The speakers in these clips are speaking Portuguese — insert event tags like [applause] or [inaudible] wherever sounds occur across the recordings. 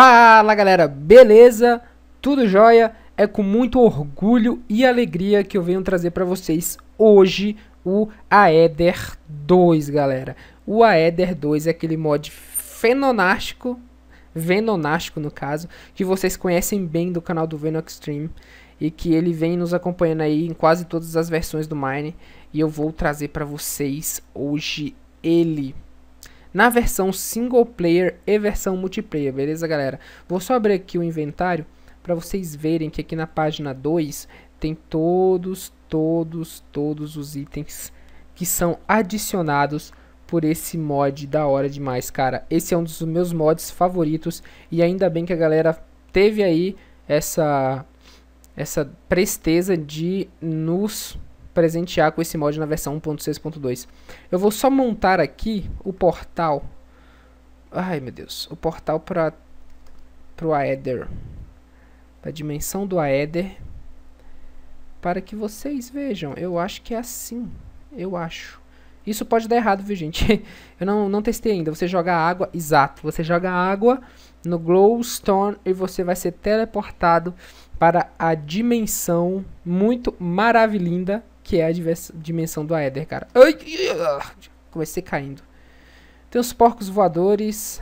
Fala galera, beleza? Tudo jóia? É com muito orgulho e alegria que eu venho trazer para vocês hoje o Aether 2, galera. O Aether 2 é aquele mod fenonástico, venonástico no caso, que vocês conhecem bem do canal do Venom Extreme e que ele vem nos acompanhando aí em quase todas as versões do Mine e eu vou trazer para vocês hoje ele na versão single player e versão multiplayer, beleza, galera? Vou só abrir aqui o inventário para vocês verem que aqui na página 2 tem todos, todos, todos os itens que são adicionados por esse mod da hora demais, cara. Esse é um dos meus mods favoritos e ainda bem que a galera teve aí essa essa presteza de nos presentear com esse mod na versão 1.6.2. Eu vou só montar aqui o portal. Ai, meu Deus. O portal para o Aether. Para a dimensão do Aether. Para que vocês vejam. Eu acho que é assim. Eu acho. Isso pode dar errado, viu, gente? [laughs] Eu não, não testei ainda. Você joga água... Exato. Você joga água no glowstone e você vai ser teleportado para a dimensão muito maravilhosa que é a dimensão do Aether, cara. Ai, comecei caindo. Tem os porcos voadores.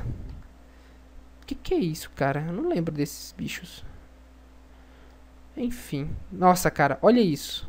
O que, que é isso, cara? Eu não lembro desses bichos. Enfim. Nossa, cara, olha isso.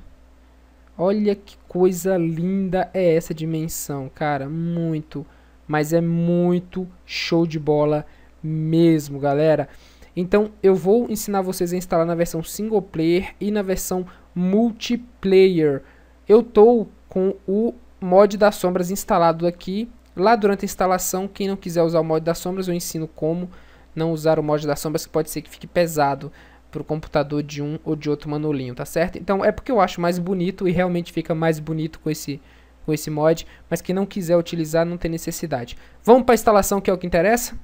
Olha que coisa linda é essa dimensão, cara. Muito, mas é muito show de bola mesmo, galera. Então, eu vou ensinar vocês a instalar na versão single player e na versão multiplayer. Eu tô com o mod das sombras instalado aqui. Lá durante a instalação, quem não quiser usar o mod das sombras, eu ensino como não usar o mod das sombras, que pode ser que fique pesado para o computador de um ou de outro manolinho, tá certo? Então é porque eu acho mais bonito e realmente fica mais bonito com esse, com esse mod, mas quem não quiser utilizar não tem necessidade. Vamos para a instalação que é o que interessa?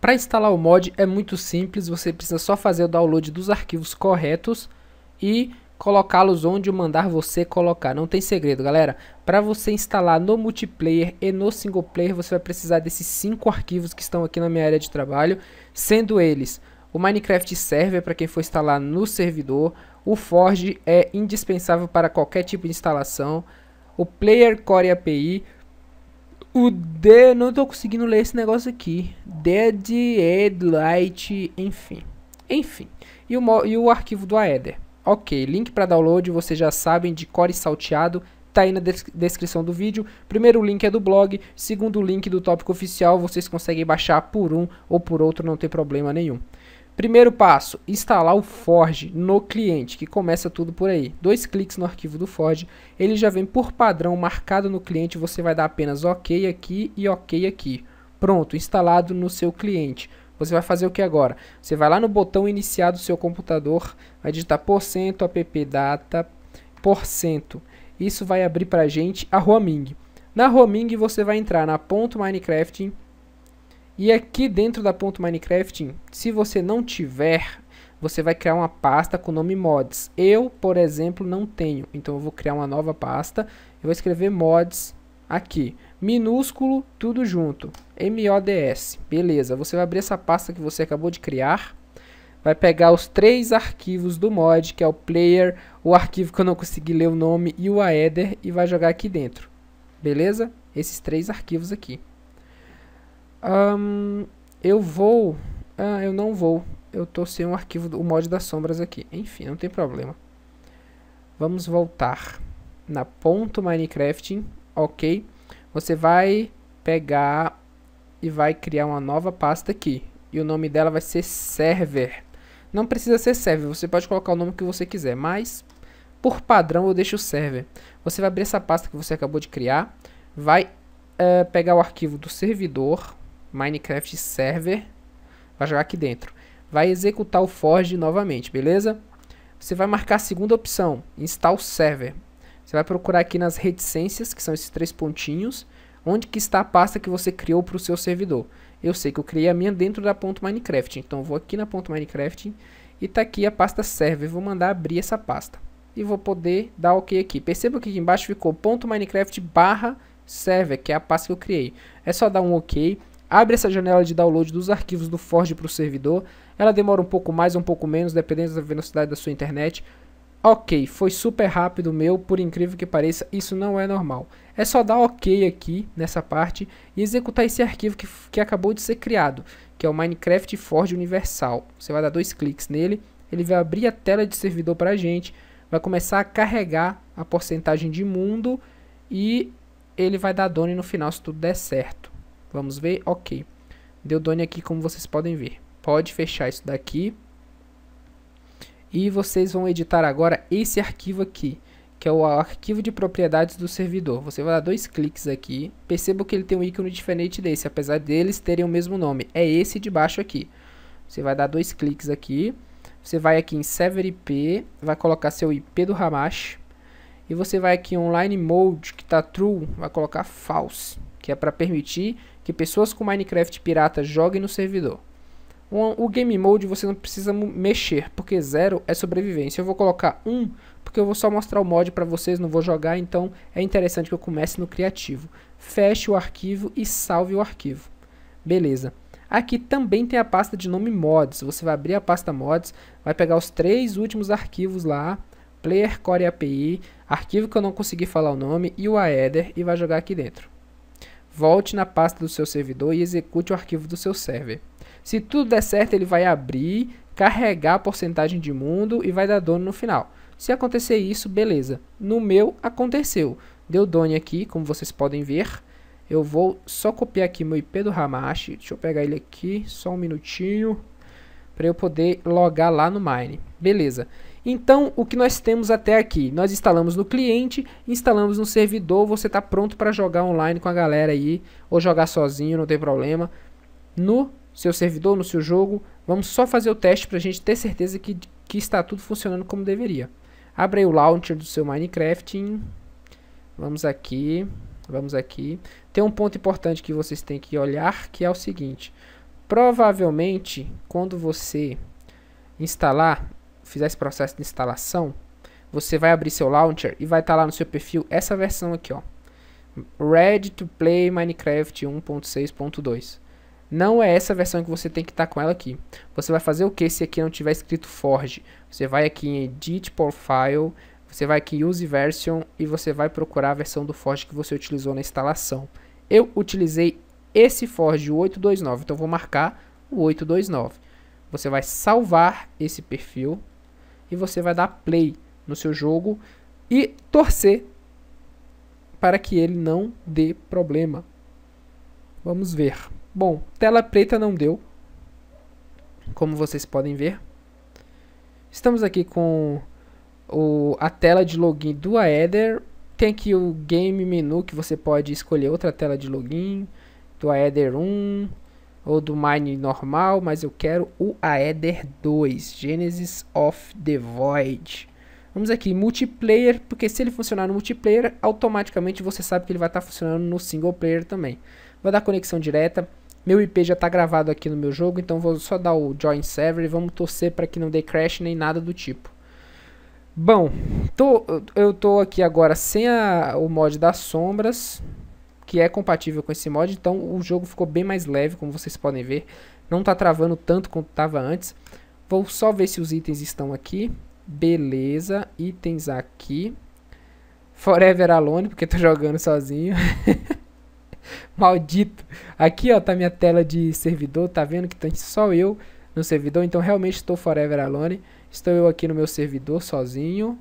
Para instalar o mod é muito simples, você precisa só fazer o download dos arquivos corretos e colocá-los onde eu mandar você colocar. Não tem segredo, galera. Para você instalar no multiplayer e no single player, você vai precisar desses cinco arquivos que estão aqui na minha área de trabalho, sendo eles o Minecraft Server para quem for instalar no servidor, o Forge é indispensável para qualquer tipo de instalação, o Player Core API, o D, não estou conseguindo ler esse negócio aqui, Dead, Light enfim, enfim, e o, e o arquivo do Aether. Ok, link para download, vocês já sabem, de core salteado, tá aí na des descrição do vídeo. Primeiro link é do blog, segundo link do tópico oficial, vocês conseguem baixar por um ou por outro, não tem problema nenhum. Primeiro passo, instalar o Forge no cliente, que começa tudo por aí. Dois cliques no arquivo do Forge, ele já vem por padrão marcado no cliente, você vai dar apenas OK aqui e OK aqui. Pronto, instalado no seu cliente. Você vai fazer o que agora? Você vai lá no botão iniciar do seu computador, vai digitar porcento app-data, porcento. Isso vai abrir pra gente a roaming. Na roaming você vai entrar na ponto Minecrafting e aqui dentro da ponto Minecrafting, se você não tiver, você vai criar uma pasta com o nome mods. Eu, por exemplo, não tenho, então eu vou criar uma nova pasta, eu vou escrever mods aqui, minúsculo, tudo junto, MODS, beleza, você vai abrir essa pasta que você acabou de criar, vai pegar os três arquivos do mod, que é o player, o arquivo que eu não consegui ler o nome e o aether, e vai jogar aqui dentro, beleza? Esses três arquivos aqui. Um, eu vou, ah, eu não vou, eu tô sem o um arquivo, do, o mod das sombras aqui, enfim, não tem problema. Vamos voltar na ponto Minecrafting ok, você vai pegar e vai criar uma nova pasta aqui. E o nome dela vai ser server. Não precisa ser server, você pode colocar o nome que você quiser, mas por padrão eu deixo server. Você vai abrir essa pasta que você acabou de criar, vai uh, pegar o arquivo do servidor, Minecraft server, vai jogar aqui dentro. Vai executar o forge novamente, beleza? Você vai marcar a segunda opção, install server. Você vai procurar aqui nas reticências, que são esses três pontinhos, onde que está a pasta que você criou para o seu servidor. Eu sei que eu criei a minha dentro da ponto Minecraft, então vou aqui na ponto Minecraft e tá aqui a pasta server. Vou mandar abrir essa pasta e vou poder dar OK aqui. Perceba que aqui embaixo ficou ponto Minecraft barra server, que é a pasta que eu criei. É só dar um OK, abre essa janela de download dos arquivos do Forge para o servidor. Ela demora um pouco mais, ou um pouco menos, dependendo da velocidade da sua internet. Ok, foi super rápido meu, por incrível que pareça, isso não é normal. É só dar ok aqui nessa parte e executar esse arquivo que, que acabou de ser criado, que é o Minecraft Forge Universal. Você vai dar dois cliques nele, ele vai abrir a tela de servidor para a gente, vai começar a carregar a porcentagem de mundo e ele vai dar done no final se tudo der certo. Vamos ver? Ok. Deu done aqui como vocês podem ver. Pode fechar isso daqui. E vocês vão editar agora esse arquivo aqui, que é o arquivo de propriedades do servidor. Você vai dar dois cliques aqui. Perceba que ele tem um ícone diferente desse, apesar deles terem o mesmo nome. É esse de baixo aqui. Você vai dar dois cliques aqui. Você vai aqui em Server IP, vai colocar seu IP do Hamash. E você vai aqui em Online Mode, que está True, vai colocar False, que é para permitir que pessoas com Minecraft pirata joguem no servidor. O game mode você não precisa mexer, porque zero é sobrevivência. Eu vou colocar um, porque eu vou só mostrar o mod para vocês, não vou jogar, então é interessante que eu comece no criativo. Feche o arquivo e salve o arquivo. Beleza. Aqui também tem a pasta de nome mods. Você vai abrir a pasta mods, vai pegar os três últimos arquivos lá, player core API, arquivo que eu não consegui falar o nome e o aether e vai jogar aqui dentro. Volte na pasta do seu servidor e execute o arquivo do seu server. Se tudo der certo, ele vai abrir, carregar a porcentagem de mundo e vai dar dono no final. Se acontecer isso, beleza. No meu, aconteceu. Deu dono aqui, como vocês podem ver. Eu vou só copiar aqui meu IP do Hamashi. Deixa eu pegar ele aqui, só um minutinho. Para eu poder logar lá no Mine. Beleza. Então, o que nós temos até aqui? Nós instalamos no cliente, instalamos no servidor, você está pronto para jogar online com a galera aí, ou jogar sozinho, não tem problema. No seu servidor, no seu jogo, vamos só fazer o teste para a gente ter certeza que, que está tudo funcionando como deveria. Abre aí o launcher do seu Minecraft, vamos aqui, vamos aqui. Tem um ponto importante que vocês têm que olhar, que é o seguinte. Provavelmente, quando você instalar fizer esse processo de instalação, você vai abrir seu launcher e vai estar tá lá no seu perfil essa versão aqui, ó. Ready to play Minecraft 1.6.2. Não é essa versão que você tem que estar tá com ela aqui. Você vai fazer o que se aqui não tiver escrito Forge? Você vai aqui em Edit Profile, você vai aqui em Use Version e você vai procurar a versão do Forge que você utilizou na instalação. Eu utilizei esse Forge 829, então vou marcar o 829. Você vai salvar esse perfil e você vai dar play no seu jogo e torcer para que ele não dê problema. Vamos ver. Bom, tela preta não deu. Como vocês podem ver. Estamos aqui com o, a tela de login do Aether. Tem aqui o game menu que você pode escolher outra tela de login. Do Aether 1, ou do Mine normal, mas eu quero o Aether 2, Genesis of the Void. Vamos aqui, multiplayer, porque se ele funcionar no multiplayer, automaticamente você sabe que ele vai estar tá funcionando no single player também. Vou dar conexão direta, meu IP já está gravado aqui no meu jogo, então vou só dar o Join Server e vamos torcer para que não dê crash nem nada do tipo. Bom, tô, eu tô aqui agora sem a, o mod das sombras, que é compatível com esse mod, então o jogo ficou bem mais leve, como vocês podem ver. Não está travando tanto quanto estava antes. Vou só ver se os itens estão aqui. Beleza, itens aqui. Forever Alone, porque estou [laughs] jogando sozinho. [laughs] Maldito. Aqui, ó, tá minha tela de servidor, tá vendo que tá só eu no servidor, então realmente estou forever alone. Estou eu aqui no meu servidor sozinho.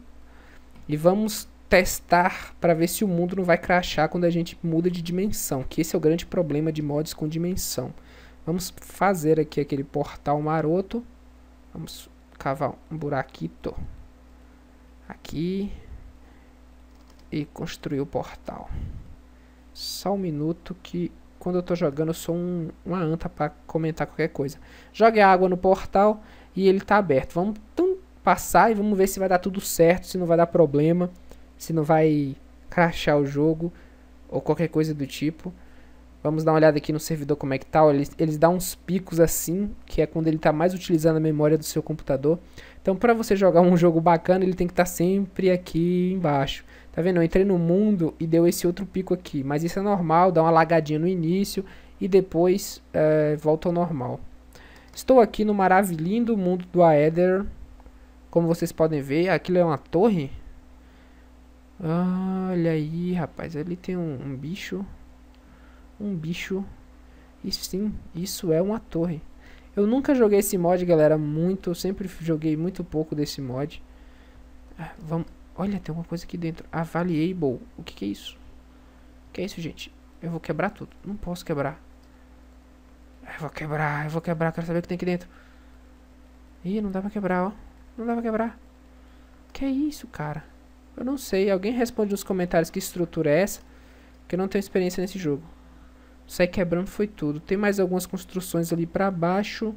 E vamos testar para ver se o mundo não vai crachar quando a gente muda de dimensão, que esse é o grande problema de mods com dimensão. Vamos fazer aqui aquele portal maroto. Vamos cavar um buraquito aqui e construir o portal. Só um minuto que quando eu estou jogando eu sou um, uma anta para comentar qualquer coisa. Jogue a água no portal e ele está aberto. Vamos então, passar e vamos ver se vai dar tudo certo, se não vai dar problema se não vai crashar o jogo ou qualquer coisa do tipo. Vamos dar uma olhada aqui no servidor como é que tá. Eles, eles dão uns picos assim, que é quando ele está mais utilizando a memória do seu computador. Então para você jogar um [laughs] jogo bacana, ele tem que estar tá sempre aqui embaixo. Tá vendo? Eu entrei no mundo e deu esse outro pico aqui. Mas isso é normal, dá uma lagadinha no início e depois é, volta ao normal. Estou aqui no maravilhoso mundo do Aether. Como vocês podem ver, aquilo é uma torre. Olha aí, rapaz. Ali tem um, um bicho. Um bicho. E sim, isso é uma torre. Eu nunca joguei esse mod, galera. Muito. Eu sempre joguei muito pouco desse mod. Ah, vamos. Olha, tem alguma coisa aqui dentro. Avaliable. O que, que é isso? O que é isso, gente? Eu vou quebrar tudo. Não posso quebrar. Ah, eu vou quebrar, eu vou quebrar. Quero saber o que tem aqui dentro. Ih, não dá pra quebrar, ó. Não dá pra quebrar. Que é isso, cara? Eu não sei, alguém responde nos comentários que estrutura é essa, porque eu não tenho experiência nesse jogo. Sai quebrando foi tudo. Tem mais algumas construções ali pra baixo.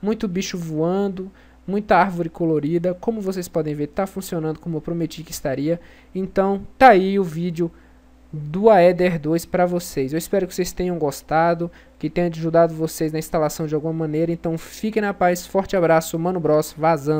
Muito bicho voando, muita árvore colorida. Como vocês podem ver, tá funcionando como eu prometi que estaria. Então, tá aí o vídeo do Aether 2 para vocês. Eu espero que vocês tenham gostado, que tenha ajudado vocês na instalação de alguma maneira. Então, fiquem na paz. Forte abraço. Mano Bros vazando.